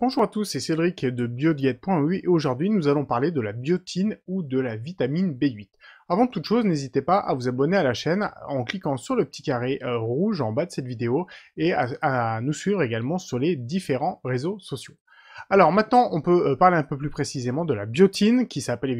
Bonjour à tous, c'est Cédric de Biodiet.eu e et aujourd'hui nous allons parler de la biotine ou de la vitamine B8. Avant toute chose, n'hésitez pas à vous abonner à la chaîne en cliquant sur le petit carré euh, rouge en bas de cette vidéo et à nous suivre également sur les différents réseaux sociaux. Alors maintenant, on peut euh, parler un peu plus précisément de la biotine, qui s'appelle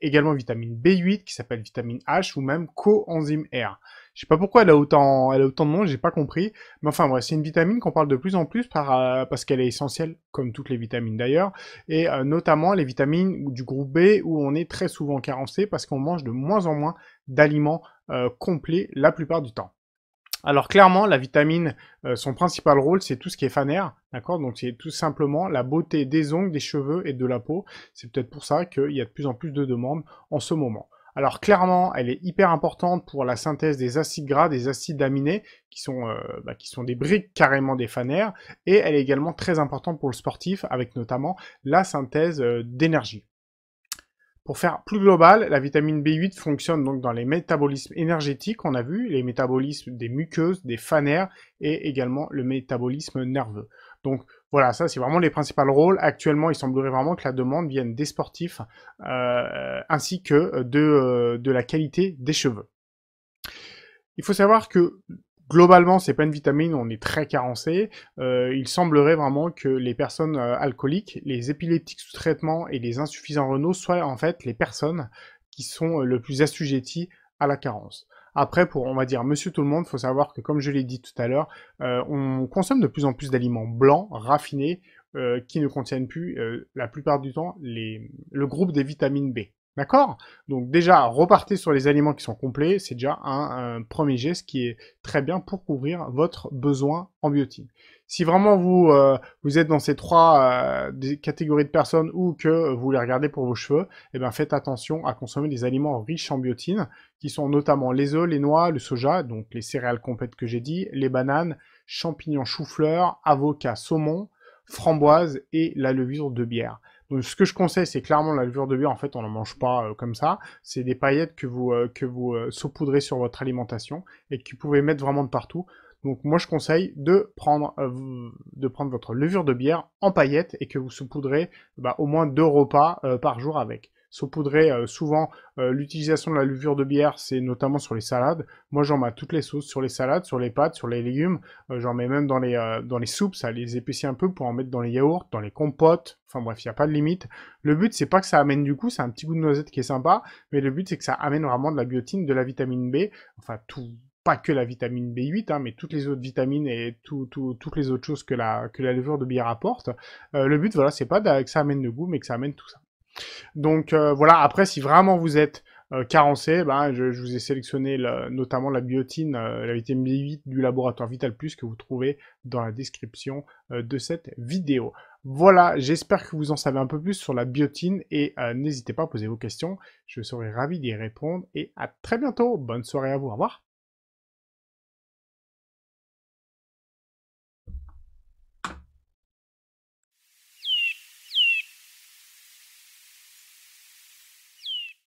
également vitamine B8, qui s'appelle vitamine H, ou même coenzyme R. Je sais pas pourquoi elle a autant, elle a autant de noms, j'ai pas compris. Mais enfin, bref, c'est une vitamine qu'on parle de plus en plus euh, parce qu'elle est essentielle, comme toutes les vitamines d'ailleurs, et euh, notamment les vitamines du groupe B où on est très souvent carencé parce qu'on mange de moins en moins d'aliments complets la plupart du temps. Alors clairement, la vitamine, euh, son principal rôle, c'est tout ce qui est fanère, d'accord Donc c'est tout simplement la beauté des ongles, des cheveux et de la peau. C'est peut-être pour ça qu'il y a de plus en plus de demandes en ce moment. Alors clairement, elle est hyper importante pour la synthèse des acides gras, des acides aminés, qui sont, euh, bah, qui sont des briques carrément des fanères, et elle est également très importante pour le sportif, avec notamment la synthèse euh, d'énergie. Pour faire plus global, la vitamine B8 fonctionne donc dans les métabolismes énergétiques, on a vu, les métabolismes des muqueuses, des fanères et également le métabolisme nerveux. Donc voilà, ça c'est vraiment les principaux rôles. Actuellement, il semblerait vraiment que la demande vienne des sportifs euh, ainsi que euh, de, euh, de la qualité des cheveux. Il faut savoir que globalement, c'est pas une vitamine, on est très carencé. Euh, il semblerait vraiment que les personnes euh, alcooliques, les épileptiques sous traitement et les insuffisants renault soient en fait les personnes qui sont euh, le plus assujetties à la carence. Après, pour, on va dire, monsieur tout le monde, faut savoir que, comme je l'ai dit tout à l'heure, on consomme de plus en plus d'aliments blancs, raffinés, qui ne contiennent plus, la plupart du temps, les, le groupe des vitamines B. D'accord Donc déjà, repartez sur les aliments qui sont complets, c'est déjà un, premier geste qui est très bien pour couvrir votre besoin en biotine. Si vraiment vous, euh, vous êtes dans ces trois euh, catégories de personnes ou que vous les regardez pour vos cheveux, eh bien faites attention à consommer des aliments riches en biotine, qui sont notamment les œufs, les noix, le soja, donc les céréales complètes que j'ai dit, les bananes, champignons, chou-fleur, avocat, saumon, framboises et la levure de bière. Euh, ce que je conseille, c'est clairement la levure de bière. En fait, on la mange pas euh, comme ça. C'est des paillettes que vous, euh, que vous saupoudrez sur votre alimentation et que vous pouvez mettre vraiment de partout. Donc moi, je conseille de prendre, de prendre votre levure de bière en paillettes et que vous saupoudrez bah, au moins deux repas par jour avec saupoudrer euh, souvent euh, l'utilisation de la levure de bière, c'est notamment sur les salades. Moi, j'en mets toutes les sauces, sur les salades, sur les pâtes, sur les légumes. Euh, j'en mets même dans les, dans les soupes, ça les épaissit un peu pour en mettre dans les yaourts, dans les compotes. Enfin bref, il n'y a pas de limite. Le but, c'est pas que ça amène du goût, c'est un petit goût de noisette qui est sympa, mais le but, c'est que ça amène vraiment de la biotine, de la vitamine B, enfin tout, pas que la vitamine B8, hein, mais toutes les autres vitamines et toutes les autres choses que la, que la levure de bière apporte. le but, voilà, c'est pas que ça amène de goût, mais que ça amène tout ça. Donc euh, voilà, après, si vraiment vous êtes euh, carencé, ben, je, vous ai sélectionné notamment la biotine, euh, la vitamine B8 du laboratoire Vital Plus que vous trouvez dans la description de cette vidéo. Voilà, j'espère que vous en savez un peu plus sur la biotine et n'hésitez pas à poser vos questions. Je serai ravi d'y répondre et à très bientôt. Bonne soirée à vous. Au revoir.